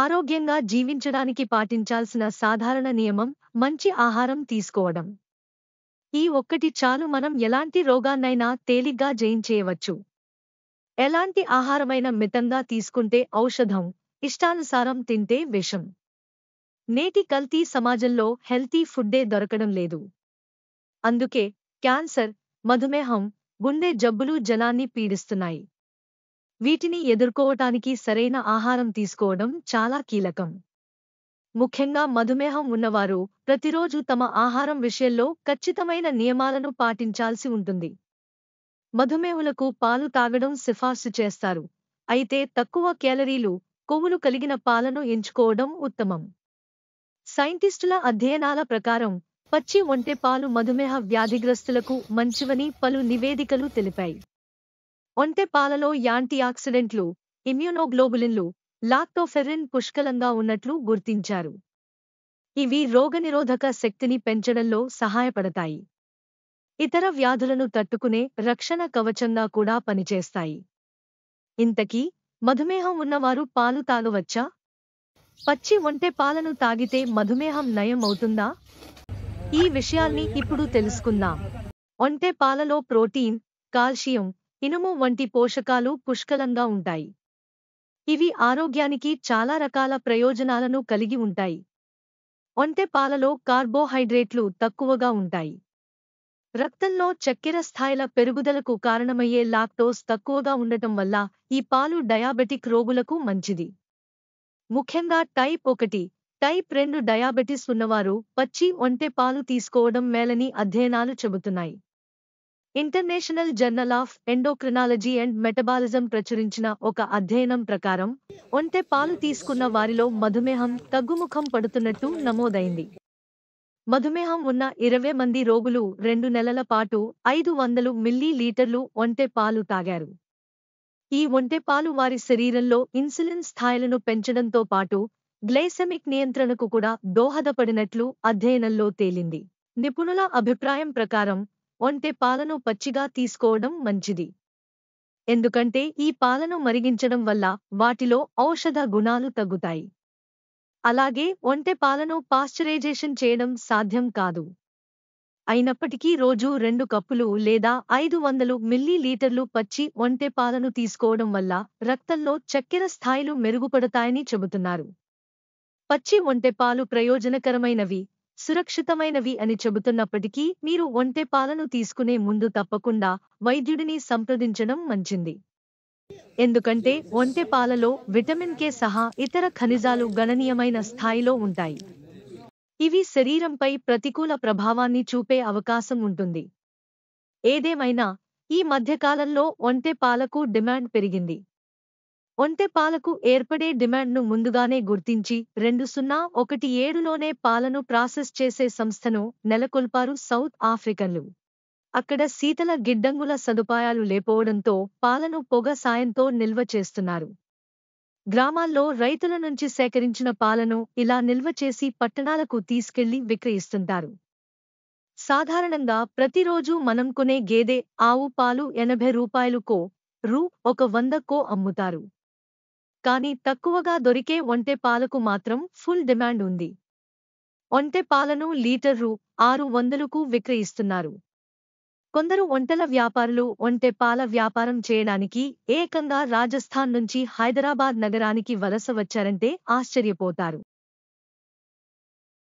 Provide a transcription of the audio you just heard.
ఆరోగ్యంగా జీవించడానికి పాటించాల్సిన సాధారణ నియమం మంచి ఆహారం తీసుకోవడం ఈ ఒక్కటి చాలు మనం ఎలాంటి రోగాన్నైనా తేలిగ్గా జయించేయవచ్చు ఎలాంటి ఆహారమైన మితంగా తీసుకుంటే ఔషధం ఇష్టానుసారం తింటే విషం నేటి కల్తీ సమాజంలో హెల్తీ ఫుడ్డే దొరకడం లేదు అందుకే క్యాన్సర్ మధుమేహం గుండె జబ్బులు జనాన్ని పీడిస్తున్నాయి వీటిని ఎదుర్కోవటానికి సరైన ఆహారం తీసుకోవడం చాలా కీలకం ముఖ్యంగా మధుమేహం ఉన్నవారు ప్రతిరోజు తమ ఆహారం విషయంలో ఖచ్చితమైన నియమాలను పాటించాల్సి ఉంటుంది మధుమేహులకు పాలు తాగడం సిఫార్సు చేస్తారు అయితే తక్కువ క్యాలరీలు కొవ్వులు కలిగిన పాలను ఎంచుకోవడం ఉత్తమం సైంటిస్టుల అధ్యయనాల ప్రకారం పచ్చి ఒంటె పాలు మధుమేహ వ్యాధిగ్రస్తులకు మంచివని పలు నివేదికలు తెలిపాయి ఒంటె పాలలో యాంటీ ఆక్సిడెంట్లు ఇమ్యూనోగ్లోబులిన్లు లాక్టోఫెరిన్ పుష్కలంగా ఉన్నట్లు గుర్తించారు ఇవి రోగనిరోధక శక్తిని పెంచడంలో సహాయపడతాయి ఇతర వ్యాధులను తట్టుకునే రక్షణ కవచంగా కూడా పనిచేస్తాయి ఇంతకీ మధుమేహం ఉన్నవారు పాలు తాగవచ్చా పచ్చి ఒంటె పాలను తాగితే మధుమేహం నయం అవుతుందా ఈ విషయాల్ని ఇప్పుడు తెలుసుకుందాం ఒంటె పాలలో ప్రోటీన్ కాల్షియం ఇనుము వంటి పోషకాలు పుష్కలంగా ఉంటాయి ఇవి ఆరోగ్యానికి చాలా రకాల ప్రయోజనాలను కలిగి ఉంటాయి ఒంటె పాలలో కార్బోహైడ్రేట్లు తక్కువగా ఉంటాయి రక్తంలో చక్కెర స్థాయిల పెరుగుదలకు కారణమయ్యే లాక్టోస్ తక్కువగా ఉండటం వల్ల ఈ పాలు డయాబెటిక్ రోగులకు మంచిది ముఖ్యంగా టైప్ ఒకటి టైప్ రెండు డయాబెటిస్ ఉన్నవారు పచ్చి ఒంటె పాలు తీసుకోవడం మేలని అధ్యయనాలు చెబుతున్నాయి International Journal of Endocrinology and Metabolism ప్రచురించిన ఒక అధ్యయనం ప్రకారం ఒంటె పాలు తీసుకున్న వారిలో మధుమేహం తగ్గుముఖం పడుతున్నట్టు నమోదైంది మధుమేహం ఉన్న ఇరవై మంది రోగులు రెండు నెలల పాటు ఐదు వందలు మిల్లీ లీటర్లు ఒంటె పాలు తాగారు ఈ ఒంటె పాలు వారి శరీరంలో ఇన్సులిన్ స్థాయిలను పెంచడంతో పాటు గ్లైసెమిక్ నియంత్రణకు కూడా దోహదపడినట్లు అధ్యయనంలో తేలింది నిపుణుల అభిప్రాయం ప్రకారం ఒంటె పాలను పచ్చిగా తీసుకోవడం మంచిది ఎందుకంటే ఈ పాలను మరిగించడం వల్ల వాటిలో ఔషధ గుణాలు తగ్గుతాయి అలాగే ఒంటె పాలను పాశ్చరైజేషన్ చేయడం సాధ్యం కాదు అయినప్పటికీ రోజు రెండు కప్పులు లేదా ఐదు వందలు మిల్లీలీటర్లు పచ్చి ఒంటె పాలను తీసుకోవడం వల్ల రక్తంలో చక్కెర స్థాయిలు మెరుగుపడతాయని చెబుతున్నారు పచ్చి ఒంటె పాలు ప్రయోజనకరమైనవి సురక్షితమైనవి అని చెబుతున్నప్పటికీ మీరు ఒంటె పాలను తీసుకునే ముందు తప్పకుండా వైద్యుడిని సంప్రదించడం మంచింది ఎందుకంటే ఒంటె పాలలో విటమిన్ కే సహా ఇతర ఖనిజాలు గణనీయమైన స్థాయిలో ఉంటాయి ఇవి శరీరంపై ప్రతికూల ప్రభావాన్ని చూపే అవకాశం ఉంటుంది ఏదేమైనా ఈ మధ్యకాలంలో ఒంటె పాలకు డిమాండ్ పెరిగింది ఒంటె పాలకు ఏర్పడే డిమాండ్ను ముందుగానే గుర్తించి రెండు సున్నా ఒకటి ఏడులోనే పాలను ప్రాసెస్ చేసే సంస్థను నెలకొల్పారు సౌత్ ఆఫ్రికన్లు అక్కడ శీతల గిడ్డంగుల సదుపాయాలు లేపోవడంతో పాలను పొగ సాయంతో నిల్వ చేస్తున్నారు గ్రామాల్లో రైతుల నుంచి సేకరించిన పాలను ఇలా నిల్వ చేసి పట్టణాలకు తీసుకెళ్లి విక్రయిస్తుంటారు సాధారణంగా ప్రతిరోజు మనం కొనే గేదె ఆవు పాలు ఎనభై రూపాయలుకో రూ ఒక వందకో అమ్ముతారు కానీ తక్కువగా దొరికే ఒంటె పాలకు మాత్రం ఫుల్ డిమాండ్ ఉంది ఒంటె పాలను రూ ఆరు వందలకు విక్రయిస్తున్నారు కొందరు ఒంటెల వ్యాపారులు ఒంటె పాల వ్యాపారం చేయడానికి ఏకంగా రాజస్థాన్ నుంచి హైదరాబాద్ నగరానికి వలస వచ్చారంటే ఆశ్చర్యపోతారు